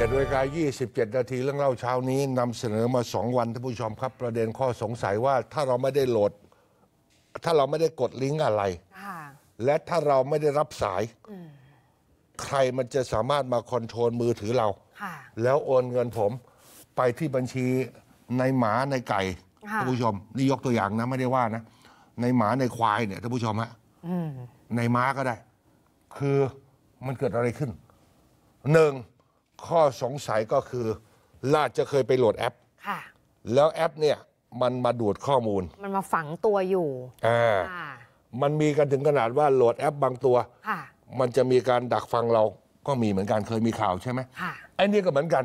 7นาฬิกา27นาทีเรื่องเล่าเช้านี้นำเสนอมา 2 วันท่านผู้ชมครับ ประเด็นข้อสงสัยว่า ถ้าเราไม่ได้โหลด ถ้าเราไม่ได้กดลิงก์อะไรและถ้าเราไม่ได้รับสาย ใครมันจะสามารถมาคอนโทรลมือถือเรา แล้วโอนเงินผม ไปที่บัญชีในหมาในไก่ท่านผู้ชมนี่ยกตัวอย่างนะ ไม่ได้ว่านะ ในหมา ในควายเนี่ยท่านผู้ชมฮะในม้าก็ได้ คือมันเกิดอะไรขึ้นหนึ่งข้อสงสัยก็คือล่าจะเคยไปโหลดแอปค่ะแล้วแอปเนี่ยมันมาดูดข้อมูล มันมาฝังตัวอยู่อ่ามันมีกันถึงขนาดว่าโหลดแอป บางตัวค่ะมันจะมีการดักฟังเราก็มีเหมือนกันเคยมีข่าวใช่ไหมค่ะไอ้นี่ก็เหมือนกัน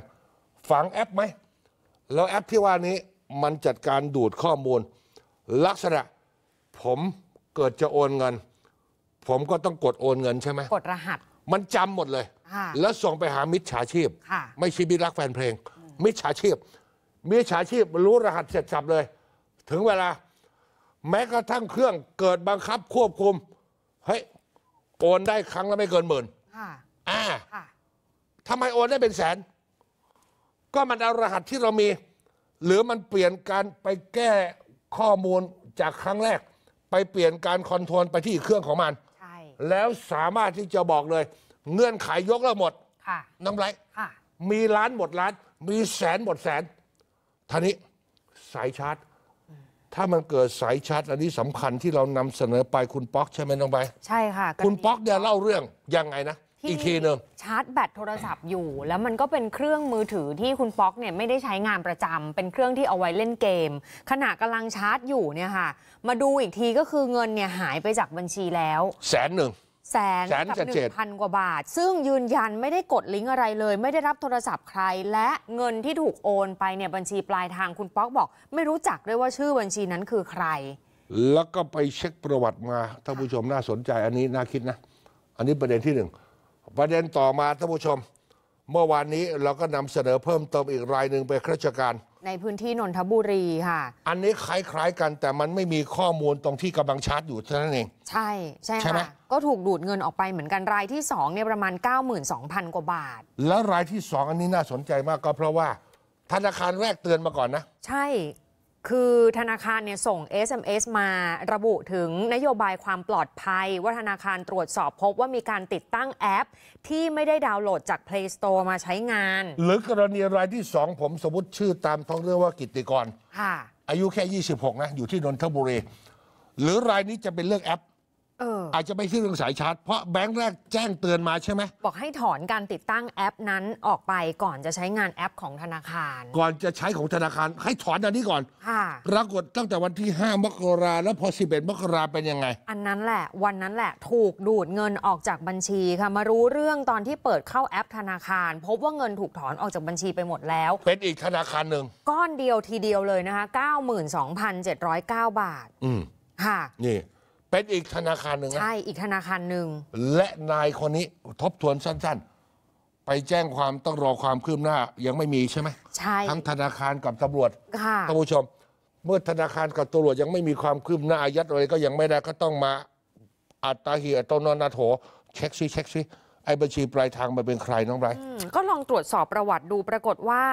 ฝังแอปไหมแล้วแอปที่ว่านี้มันจัดการดูดข้อมูล ลักษณะผมเกิดจะโอนเงิน ผมก็ต้องกดโอนเงินใช่ไหมกดรหัส มันจำหมดเลยแล้วส่งไปหามิจฉาชีพ ไม่ใช่มิตรักแฟนเพลง มิจฉาชีพ มิจฉาชีพรู้รหัสเสร็จจับเลย ถึงเวลา แม้กระทั่งเครื่องเกิดบังคับควบคุมเฮ้ย โอนได้ครั้งละไม่เกินหมื่นอ่าทำไมโอนได้เป็นแสน ก็มันเอารหัสที่เรามี หรือมันเปลี่ยนการไปแก้ข้อมูลจากครั้งแรก ไปเปลี่ยนการคอนโทรลไปที่เครื่องของมันแล้วสามารถที่จะบอกเลยเงื่อนไขยยกเลาหมดน้ำไร่มีล้านหมดล้าน มีแสนหมดแสนท่านี้สายชาร์จ ถ้ามันเกิดสายชาร์จ อันนี้สำคัญที่เรานำเสนอไปคุณป๊อกใช่ไหมน้องไป ใช่ค่ะ คุณป๊อกเนี่ยเล่าเรื่องยังไงนะ อีกทีหนึ่ง ชาร์จแบตโทรศัพท์อยู่ แล้วมันก็เป็นเครื่องมือถือที่คุณป๊อกเนี่ยไม่ได้ใช้งานประจำเป็นเครื่องที่เอาไว้เล่นเกม ขณะกำลังชาร์จอยู่เนี่ยค่ะ มาดูอีกทีก็คือเงินเนี่ยหายไปจากบัญชีแล้ว แสนหนึ่งแสนกับหนึ่งพันกว่าบาท ซึ่งยืนยันไม่ได้กดลิงก์อะไรเลย ไม่ได้รับโทรศัพท์ใคร และเงินที่ถูกโอนไปเนี่ยบัญชีปลายทางคุณป๊อกบอก ไม่รู้จักด้วยว่าชื่อบัญชีนั้นคือใคร แล้วก็ไปเช็คประวัติมาท่านผู้ชมน่าสนใจอันนี้น่าคิดนะ อันนี้ประเด็นที่หนึ่งประเด็นต่อมาท่านผู้ชมเมื่อวานนี้เราก็นำเสนอเพิ่มเติมอีกรายหนึ่งไปราชการ ในพื้นที่นนทบุรีค่ะ อันนี้คล้ายๆกันแต่มันไม่มีข้อมูลตรงที่กำลังชาร์จอยู่เท่านั้นเอง ใช่ใช่ใช่ไหมค่ะก็ถูกดูดเงินออกไปเหมือนกันรายที่ 2เนี่ยประมาณ 92,000 กว่าบาท แล้วรายที่สองอันนี้น่าสนใจมากก็เพราะว่าธนาคารแรกเตือนมาก่อนนะ ใช่คือธนาคารเนี่ยส่ง SMS มาระบุถึงนโยบายความปลอดภัย ว่าธนาคารตรวจสอบพบว่ามีการติดตั้งแอป ที่ไม่ได้ดาวน์โหลดจาก Play Store มาใช้งาน หรือกรณีรายที่ 2 ผมสมมติชื่อตามท้องเรื่องว่ากิตติกรค่ะอายุแค่ 26 นะ อยู่ที่นนทบุรีหรือรายนี้จะเป็นเรื่องแอปอาจจะไปที่เรื่องสายชาร์จ เพราะแบงค์แรกแจ้งเตือนมาใช่ไหมบอกให้ถอนการติดตั้งแอปนั้นออกไปก่อนจะใช้งานแอปของธนาคาร ก่อนจะใช้ของธนาคาร ให้ถอนอันนี้ก่อนค่ปรากฏตั้งแต่วันที่5มกราแล้วพอ11มกราเป็นยังไงอันนั้นแหละวันนั้นแหละถูกดูดเงินออกจากบัญชีค่ะมารู้เรื่องตอนที่เปิดเข้าแอปธนาคารพบว่าเงินถูกถอนออกจากบัญชีไปหมดแล้ว เป็นอีกธนาคารหนึ่งก้อนเดียวทีเดียวเลยนะคะ92,709บาทอืมค่ะนี่เป็นอีกธนาคารหนึ่งใช่อีกธนาคารหนึ่ง และนายคนนี้ทบทวนสั้น ๆ ไปแจ้งความต้องรอความคืบหน้ายังไม่มีใช่ไหมใช่ทั้งธนาคารกับตำรวจค่ะท่านผู้ชม เมื่อธนาคารกับตำรวจยังไม่มีความคืบหน้าอายัดอะไรก็ยังไม่ได้ก็ต้องมา อัตาเหียตนนาโถเช็คซิเช็คซิไอ้บัญชีปลายทางมันเป็นใครน้องไรก็ลองตรวจสอบประวัติดูปรากฏว่า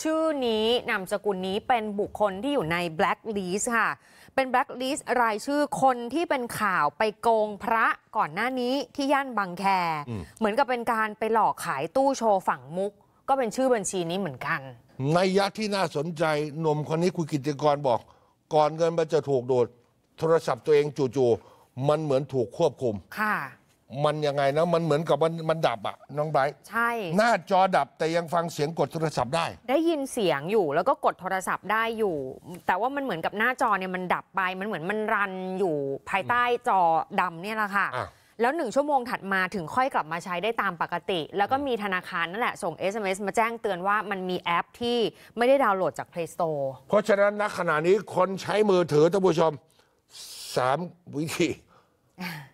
ชื่อนี้นามสกุลนี้เป็นบุคคลที่อยู่ในแบล็คลิสค่ะเป็นแบล็คลิสต์รายชื่อคนที่เป็นข่าวไปโกงพระก่อนหน้านี้ที่ย่านบางแค เหมือนกับเป็นการไปหลอกขายตู้โชว์ฝั่งมุกก็เป็นชื่อบัญชีนี้เหมือนกัน ในยะที่น่าสนใจหนุ่มคนนี้คุณกิติกรบอก ก่อนเงินมันจะถูกโดด โทรศัพท์ตัวเองจู่ๆมันเหมือนถูกควบคุมค่ะมันยังไงนะมันเหมือนกับมันมันดับอะน้องไบรท์ใช่ หน้าจอดับแต่ยังฟังเสียงกดโทรศัพท์ได้ ได้ยินเสียงอยู่แล้วก็กดโทรศัพท์ได้อยู่ แต่ว่ามันเหมือนกับหน้าจอ เนี่ย มันดับไปมันเหมือนมันรันอยู่ภายใต้จอดำเนี่ยแหละค่ะะแล้วหนึ่งชั่วโมงถัดมาถึงค่อยกลับมาใช้ได้ตามปกติ แล้วก็มีธนาคารนั่นแหละส่ง SMS มาแจ้งเตือนว่ามันมีแอปที่ไม่ได้ดาวน์โหลดจาก Play Store เพราะฉะนั้นณขณะนี้คนใช้มือถือท่านผู้ชมสามวิธี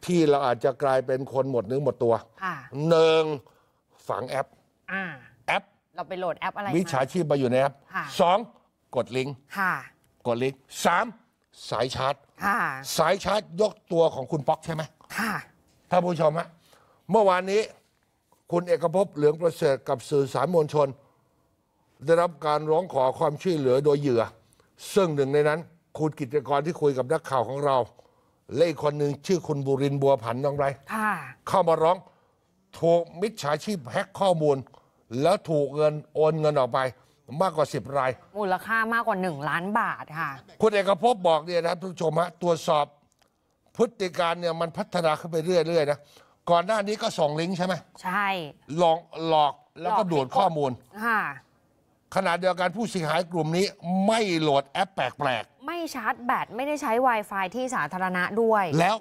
ที่เราอาจจะกลายเป็นคนหมดเนื้อหมดตัวหนึ่งฝังแอปอแอป เราไปโหลดแอปอะไรวิชาชีพมาอยู่ในแอปสองกดลิงก์กดลิงก์สามสายชาร์จสายชาร์จยกตัวของคุณป๊อกใช่ไหมท่านผู้ชมฮะ เมื่อวานนี้คุณเอกภพเหลืองประเสริฐกับสื่อสารมวลชน ได้รับการร้องขอความช่วยเหลือโดยเหยื่อ ซึ่งหนึ่งในนั้น คุณกิจกรที่คุยกับนักข่าวของเราเลขคนหนึ่งชื่อคุณบุรินบัวผันน้องไรค่ะเข้ามาร้องถูกมิจฉาชีพแฮ็กข้อมูล แล้วถูกเงิน โอนเงินออกไปมากกว่า 10 ราย มูลค่ามากกว่า 1 ล้านบาทค่ะคุณเอกภพบอกเนี่ยนะครับทุกผชมฮะตรวจสอบ พฤติการเนี่ยมันพัฒนาขึ้นไปเรื่อยๆนะก่อนหน้านี้ก็ส่งลิงก์ใช่ไหมใช่หลอกหลอกแล้วก็ดูดดข้อมูลค่ะขณะเดียวกันผู้เสียหายกลุ่มนี้ไม่โหลดแอปแปลกไม่ชาร์จแบตไม่ได้ใช้ Wi-Fi ที่สาธารณะด้วย แล้ว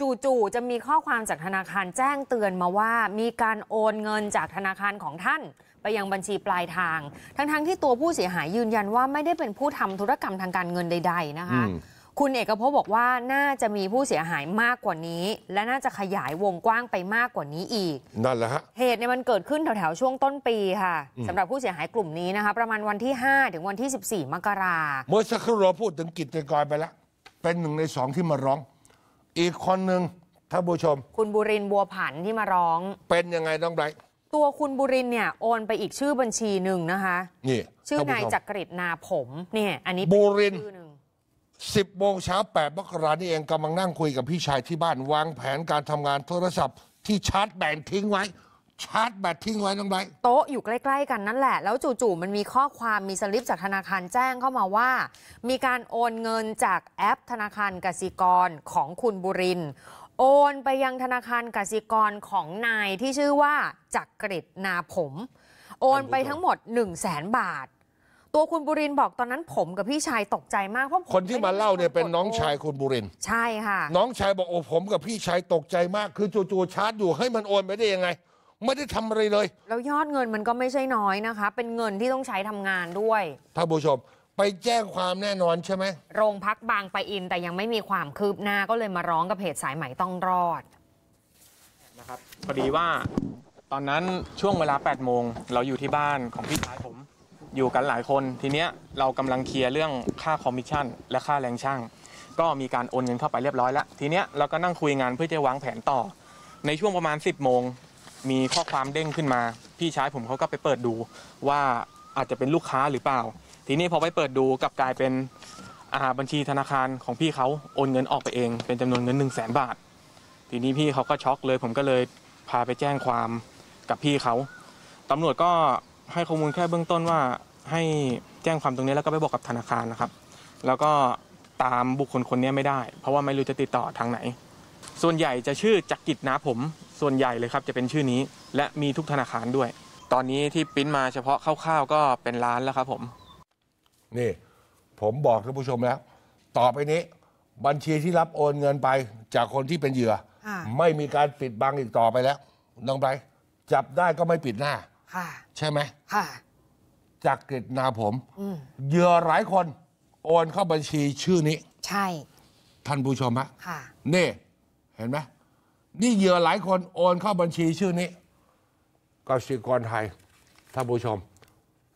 จู่ๆจะมีข้อความจากธนาคารแจ้งเตือนมาว่ามีการโอนเงินจากธนาคารของท่าน ไปยังบัญชีปลายทาง ทั้ง ๆที่ตัวผู้เสียหายยืนยันว่าไม่ได้เป็นผู้ทำธุรกรรมทางการเงินใดๆนะคะคุณเอกภพบอกว่าน่าจะมีผู้เสียหายมากกว่านี้ และน่าจะขยายวงกว้างไปมากกว่านี้อีก นั่นแหละฮะ เหตุเนี่ยมันเกิดขึ้นแถวๆช่วงต้นปีค่ะสำหรับผู้เสียหายกลุ่มนี้นะคะประมาณวันที่ 5 ถึงวันที่ 14มกราเมื่อสักครู่เราพูดถึงกิจกรไปแล้ว เป็นหนึ่งในสองที่มาร้อง อีกคนหนึ่งท่านผู้ชม คุณบุรินทร์บัวผันที่มาร้องเป็นยังไงต้องไรตัวคุณบุรินทร์เนี่ยโอนไปอีกชื่อบัญชีหนึ่งนะคะนี่ชื่อนายจักริดนาผมเนี่ยอันนี้บุรินทรชื่อหง10โมงเช้า8มกรานี่เองกำลังนั่งคุยกับพี่ชายที่บ้านวางแผนการทำงานโทรศัพท์ที่ชาร์จแบตทิ้งไว้ ชาร์จแบตทิ้งไว้นรงไบนโต๊ะอยู่ใกล้ๆกันนั่นแหละ แล้วจู่ๆมันมีข้อความมีสลิปจากธนาคารแจ้งเข้ามาว่า มีการโอนเงินจากแอปธนาคารกสิกรของคุณบุรินโอนไปยังธนาคารกสิกรของนายที่ชื่อว่าจักริดนาผม โอนไปทั้งหมด 1 0 0 0 0แบาทตัวคุณบุรินบอกตอนนั้นผมกับพี่ชายตกใจมากเพราะคนที่มาเล่าเนี่ยเป็นน้องชายคุณบุรินใช่ค่ะน้องชายบอกโอ้ผมกับพี่ชายตกใจมากคือจู่ๆชาร์จอยู่ให้มันโอนไปได้ยังไง ไม่ได้ทำอะไรเลย แล้วยอดเงินมันก็ไม่ใช่น้อยนะคะ เป็นเงินที่ต้องใช้ทำงานด้วยท่านผู้ชมไปแจ้งความแน่นอนใช่ไหมโรงพักบางปะอิน แต่ยังไม่มีความคืบหน้าก็เลยมาร้องกับเพจสายใหม่ต้องรอดนะครับพอดีว่าตอนนั้นช่วงเวลา8โมงเราอยู่ที่บ้านของพี่ชายผมอยู่กันหลายคน ทีเนี้ยเรากำลังเคลียร์เรื่องค่าคอมมิชชั่น และค่าแรงช่าง ก็มีการโอนเงินเข้าไปเรียบร้อยแล้ว ทีเนี้ยเราก็นั่งคุยงานเพื่อจะวางแผนต่อ ในช่วงประมาณ 10บโมง มีข้อความเด้งขึ้นมา พี่ชายผมเขาก็ไปเปิดดูว่าอาจจะเป็นลูกค้าหรือเปล่า ทีนี้พอไปเปิดดูกับกลายเป็นบัญชีธนาคาร ของพี่เขาโอนเงินออกไปเอง เป็นจำนวนเงิน1นึ่งแสนบาท ทีนี้พี่เขาก็ช็อกเลย ผมก็เลยพาไปแจ้งความกับพี่เขาตำรวจก็ให้ข้อมูลแค่เบื้องต้นว่า ให้แจ้งความตรงนี้แล้วก็ไปบอกกับธนาคารนะครับ แล้วก็ตามบุคคลคนนี้ไม่ได้ เพราะว่าไม่รู้จะติดต่อทางไหน ส่วนใหญ่จะชื่อจักกิจนะผม ส่วนใหญ่เลยครับจะเป็นชื่อนี้และมีทุกธนาคารด้วย ตอนนี้ที่ปิ้นมาเฉพาะคร่าวๆ ก็เป็นล้านแล้วครับผม นี่ผมบอกท่านผู้ชมแล้ว ต่อไปนี้บัญชีที่รับโอนเงินไปจากคนที่เป็นเหยื่อ ไม่มีการปิดบังอีกต่อไปแล้วน้องไบร์จับได้ก็ไม่ปิดหน้าใช่ไหมจากกฤษณาผมเหยื่อหลายคน โอนเข้าบัญชีชื่อนี้ ใช่ท่านผู้ชมฮะนี่ เห็นไหมนี่เหยื่อหลายคนโอนเข้าบัญชีชื่อนี้กสิกรไทยท่านผู้ชม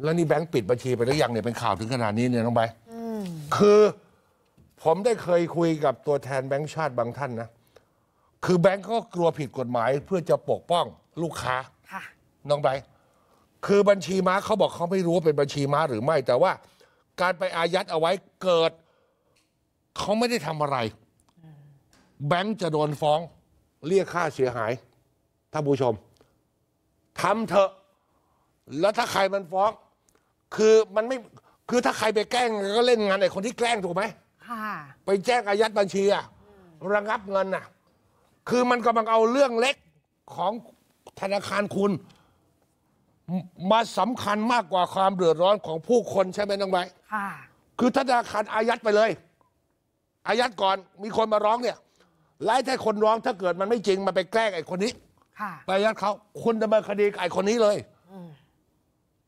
แล้วนี่แบงค์ปิดบัญชีไปหรือยังเนี่ยเป็นข่าวถึงขนาดนี้เนี่ยน้องใบคือผมได้เคยคุยกับตัวแทนแบงค์ชาติบางท่านนะคือแบงค์ก็กลัวผิดกฎหมาย เพื่อจะปกป้องลูกค้าน้องใบคือบัญชีม้าเขาบอกเขาไม่รู้ว่าเป็นบัญชีม้าหรือไม่ แต่ว่า การไปอายัดเอาไว้เกิดเขาไม่ได้ทำอะไรแบงค์จะโดนฟ้อง เรียกค่าเสียหายท่านผู้ชมทำเถอะ แล้วถ้าใครมันฟ้อง คือมันไม่คือถ้าใครไปแกล้งก็เล่นงานไอ้คนที่แกล้งถูกไหมค่ะไปแจ้งอายัดบัญชีอะระงับเงินน่ะ คือมันกำลังเอาเรื่องเล็กของธนาคารคุณมาสำคัญมากกว่าความเดือดร้อนของผู้คนใช่ไหมน้องไบค่ะคือธนาคารอายัดไปเลยอายัดก่อนมีคนมาร้องเนี่ยไล่ถ้าคนร้องถ้าเกิดมันไม่จริงมาไปแกล้งไอ้คนนี้ค่ะไปอายัดเขา คุณดำเนินคดีไอ้คนนี้เลยอ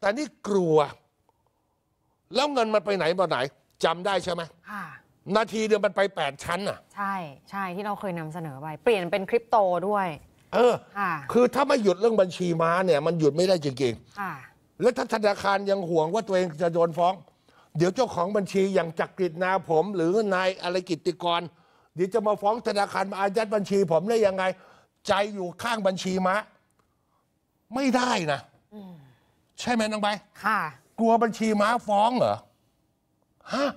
แต่นี่กลัว แล้วเงินมันไปไหนมาไหนจำได้ใช่ไหมค่ะนาทีเดียวมันไปแปดชั้นอ่ะ ใช่ ใช่ที่เราเคยนำเสนอไปเปลี่ยนเป็นคริปโตด้วยเออคือถ้าไม่หยุดเรื่องบัญชีม้าเนี่ย มันหยุดไม่ได้จริงๆและถ้าธนาคารยังห่วงว่าตัวเองจะโดนฟ้อง เดี๋ยวเจ้าของบัญชีอย่างจักริดนาผม หรือนายอะไรกิตติกรเดี๋ยวจะมาฟ้องธนาคารมาอายัดบัญชีผมได้ยังไง ใจอยู่ข้างบัญชีม้าไม่ได้นะใช่ไหมน้องใบค่ะกลัวบัญชีม้าฟ้องเหรอฮะ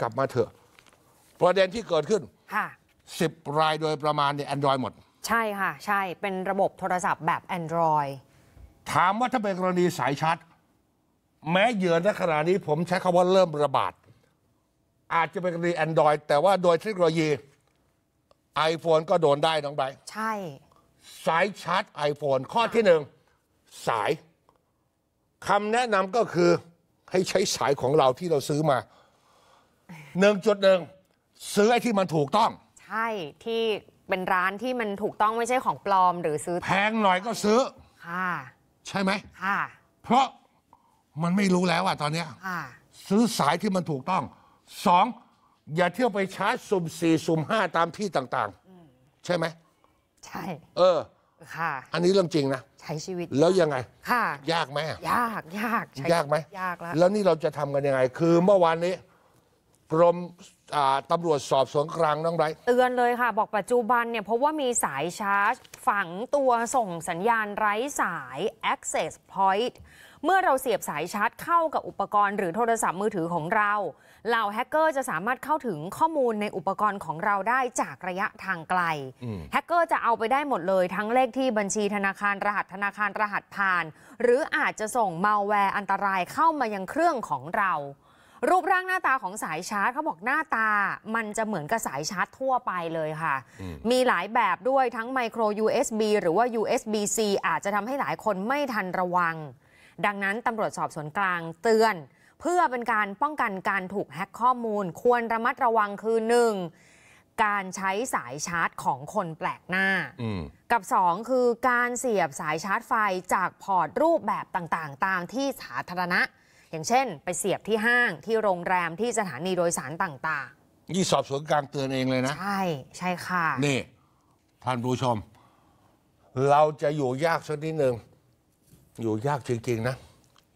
กลับมาเถอะประเด็นที่เกิดขึ้นสิบรายโดยประมาณเนี่ยแอนดรอยหมดใช่ค่ะ ใช่เป็นระบบโทรศัพท์แบบ Android ถามว่าถ้าเป็นกรณีสายชาร์จแม้เหยื่อในขณะนี้ผมใช้คาว่าเริ่มระบาด อาจจะเป็นกรณี Android แต่ว่าโดยเทคโนโลยี iPhone ก็โดนได้น้องใบใช่ สายชาร์จ iPhone ข้อที่หนึ่งสายคำแนะนำก็คือให้ใช้สายของเราที่เราซื้อมาหนึ่งจุดหนึ่งซื้อไอ้ที่มันถูกต้อง ใช่ที่เป็นร้านที่มันถูกต้องไม่ใช่ของปลอม หรือซื้อแพงหน่อยก็ซื้อค่ะใช่ไหมค่ะเพราะมันไม่รู้แล้วอะตอนเนี้ยซื้อสายที่มันถูกต้องสองอย่าเที่ยวไปชาร์จสุ่มสี่สุ่มห้าตามที่ต่างๆใช่ไหมใช่เออค่ะ อันนี้เรื่องจริงนะใช้ชีวิตแล้วยังไงค่ะ ยากไหมยากยากยากไหมยาก แล้วแล้วนี่เราจะทำกันยังไงคือเมื่อวานนี้กรมตำรวจสอบสวนกลางน้องไรเตือนเลยค่ะ บอกปัจจุบันเนี่ยเพราะว่ามีสายชาร์จ ฝังตัวส่งสัญญาณไร้สาย access point เมื่อเราเสียบสายชาร์จเข้ากับอุปกรณ์หรือโทรศัพท์มือถือของเราเหล่าแฮกเกอร์จะสามารถเข้าถึงข้อมูลในอุปกรณ์ของเราได้จากระยะทางไกล แฮกเกอร์จะเอาไปได้หมดเลยทั้งเลขที่บัญชีธนาคารรหัสธนาคารรหัสผ่านหรืออาจจะส่งมัลแวร์อันตรายเข้ามายังเครื่องของเรารูปร่างหน้าตาของสายชาร์จเขาบอกหน้าตามันจะเหมือนกับสายชาร์จทั่วไปเลยค่ะ มีหลายแบบด้วยทั้งไมโคร USB หรือว่า USB-C อาจจะทำให้หลายคนไม่ทันระวัง ดังนั้นตำรวจสอบสวนกลางเตือน เพื่อเป็นการป้องกันการถูกแฮ็กข้อมูล ควรระมัดระวังคือหนึ่งการใช้สายชาร์จของคนแปลกหน้า กับ 2 คือการเสียบสายชาร์จไฟจากพอร์ตรูปแบบต่างๆตามที่สาธารณะอย่างเช่น ไปเสียบที่ห้างที่โรงแรมที่สถานีโดยสารต่างๆนี่สอบสวนกลางเตือนเองเลยนะ ใช่ ใช่ค่ะ นี่ ท่านผู้ชมเราจะอยู่ยากสักนิดหนึ่งอยู่ยากจริงๆนะ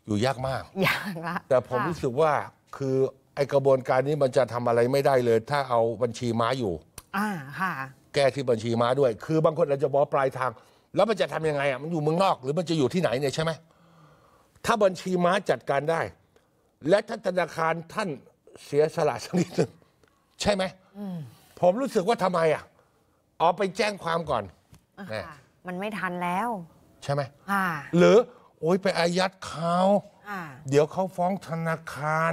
อยู่ยากมากยากละแต่ผมรู้สึกว่าคือไอกระบวนการนี้มันจะทำอะไรไม่ได้เลย ถ้าเอาบัญชีม้าอยู่อ่าค่ะแก้ที่บัญชีม้าด้วย คือบางคนอาจจะบอกปลายทาง แล้วมันจะทำยังไงอ่ะมันอยู่เมืองนอกหรือมันจะอยู่ที่ไหนเนี่ยใช่ไหมถ้าบัญชีม้าจัดการได้ และท่านธนาคารท่านเสียสละสักนิดหนึ่งใช่ไหมผมรู้สึกว่าทำไมอ่ะเอาไปแจ้งความก่อนอมันไม่ทันแล้ว ใช่ไหมหรือโอ้ยไปอายัดเขาเดี๋ยวเขาฟ้องธนาคาร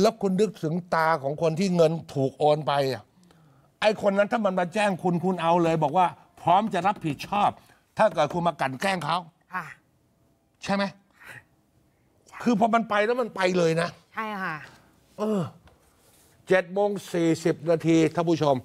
แล้วคุณนึกถึงตาของคนที่เงินถูกโอนไปอะไอ้คนนั้นถ้ามันมาแจ้งคุณคุณเอาเลยบอกว่า พร้อมจะรับผิดชอบ ถ้าเกิดคุณมากันแกล้งเขาค่ะใช่ไหม คือพอมันไปแล้วมันไปเลยนะ ใช่ค่ะ เออเจ็ดโมงสี่สิบนาทีท่านผู้ชม